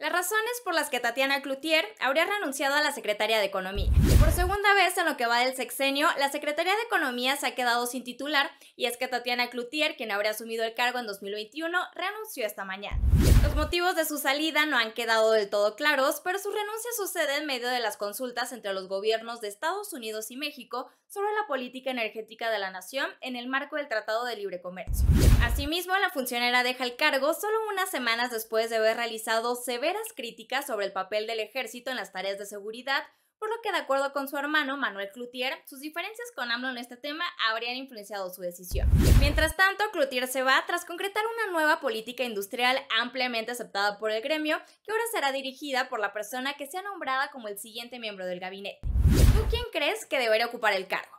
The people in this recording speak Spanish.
Las razones por las que Tatiana Cloutier habría renunciado a la Secretaría de Economía. Por segunda vez en lo que va del sexenio, la Secretaría de Economía se ha quedado sin titular y es que Tatiana Cloutier, quien habría asumido el cargo en 2021, renunció esta mañana. Los motivos de su salida no han quedado del todo claros, pero su renuncia sucede en medio de las consultas entre los gobiernos de Estados Unidos y México sobre la política energética de la nación en el marco del Tratado de Libre Comercio. Asimismo, la funcionaria deja el cargo solo unas semanas después de haber realizado severas críticas sobre el papel del ejército en las tareas de seguridad, por lo que de acuerdo con su hermano Manuel Cloutier, sus diferencias con AMLO en este tema habrían influenciado su decisión. Mientras tanto, Cloutier se va tras concretar una nueva política industrial ampliamente aceptada por el gremio, que ahora será dirigida por la persona que sea nombrada como el siguiente miembro del gabinete. ¿Tú quién crees que debería ocupar el cargo?